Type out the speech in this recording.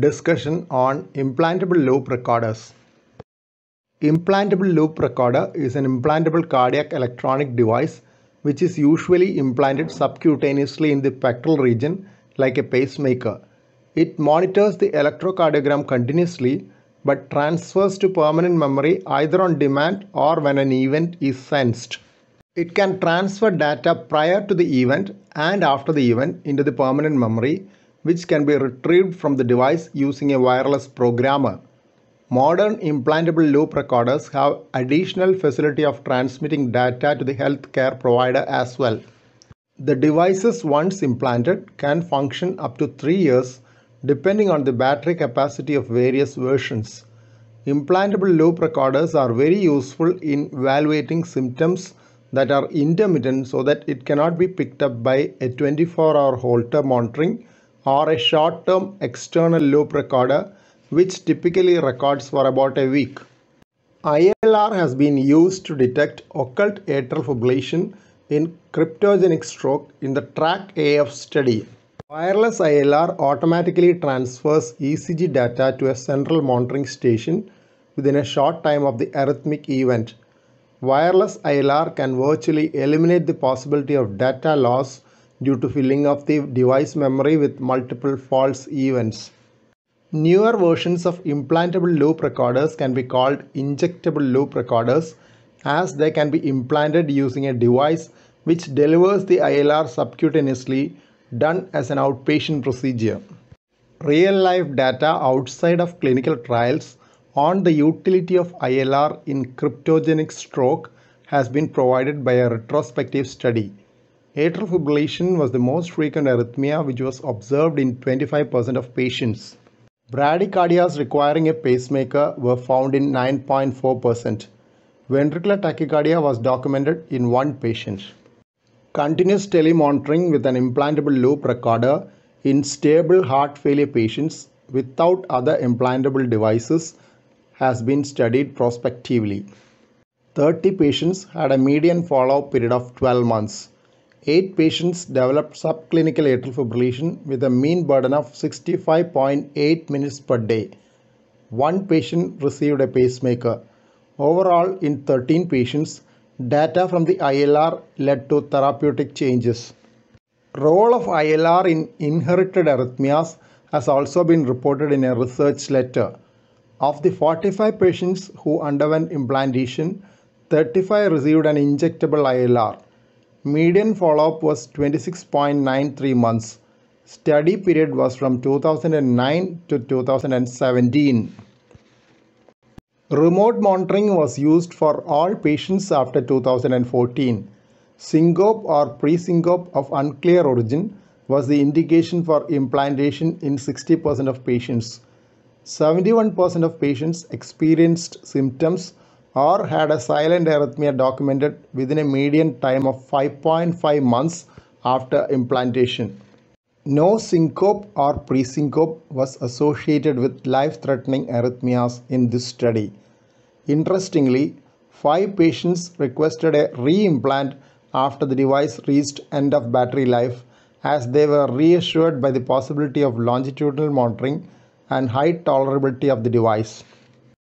discussion on implantable loop recorders. Implantable loop recorder is an implantable cardiac electronic device which is usually implanted subcutaneously in the pectoral region like a pacemaker. It monitors the electrocardiogram continuously but transfers to permanent memory either on demand or when an event is sensed. It can transfer data prior to the event and after the event into the permanent memory which can be retrieved from the device using a wireless programmer. Modern implantable loop recorders have additional facility of transmitting data to the healthcare provider as well. The devices once implanted can function up to 3 years depending on the battery capacity of various versions. Implantable loop recorders are very useful in evaluating symptoms that are intermittent so that it cannot be picked up by a 24 hour Holter monitoring or a short-term external loop recorder which typically records for about a week. ILR has been used to detect occult atrial fibrillation in cryptogenic stroke in the TRACK AF study. Wireless ILR automatically transfers ECG data to a central monitoring station within a short time of the arrhythmic event. Wireless ILR can virtually eliminate the possibility of data loss due to filling of the device memory with multiple false events. Newer versions of implantable loop recorders can be called injectable loop recorders as they can be implanted using a device which delivers the ILR subcutaneously done as an outpatient procedure. Real-life data outside of clinical trials on the utility of ILR in cryptogenic stroke has been provided by a retrospective study. Atrial fibrillation was the most frequent arrhythmia which was observed in 25% of patients. Bradycardias requiring a pacemaker were found in 9.4%. Ventricular tachycardia was documented in one patient. Continuous telemonitoring with an implantable loop recorder in stable heart failure patients without other implantable devices has been studied prospectively. 30 patients had a median follow-up period of 12 months eight patients developed subclinical atrial fibrillation with a mean burden of 65.8 minutes per day. One patient received a pacemaker. Overall, in 13 patients, data from the ILR led to therapeutic changes. Role of ILR in inherited arrhythmias has also been reported in a research letter. Of the 45 patients who underwent implantation, 35 received an injectable ILR. Median follow-up was 26.93 months. Study period was from 2009 to 2017. Remote monitoring was used for all patients after 2014. Syncope or pre-syncope of unclear origin was the indication for implantation in 60% of patients. 71% of patients experienced symptoms or had a silent arrhythmia documented within a median time of 5.5 months after implantation. No syncope or presyncope was associated with life-threatening arrhythmias in this study. Interestingly, 5 patients requested a re-implant after the device reached end of battery life as they were reassured by the possibility of longitudinal monitoring and high tolerability of the device.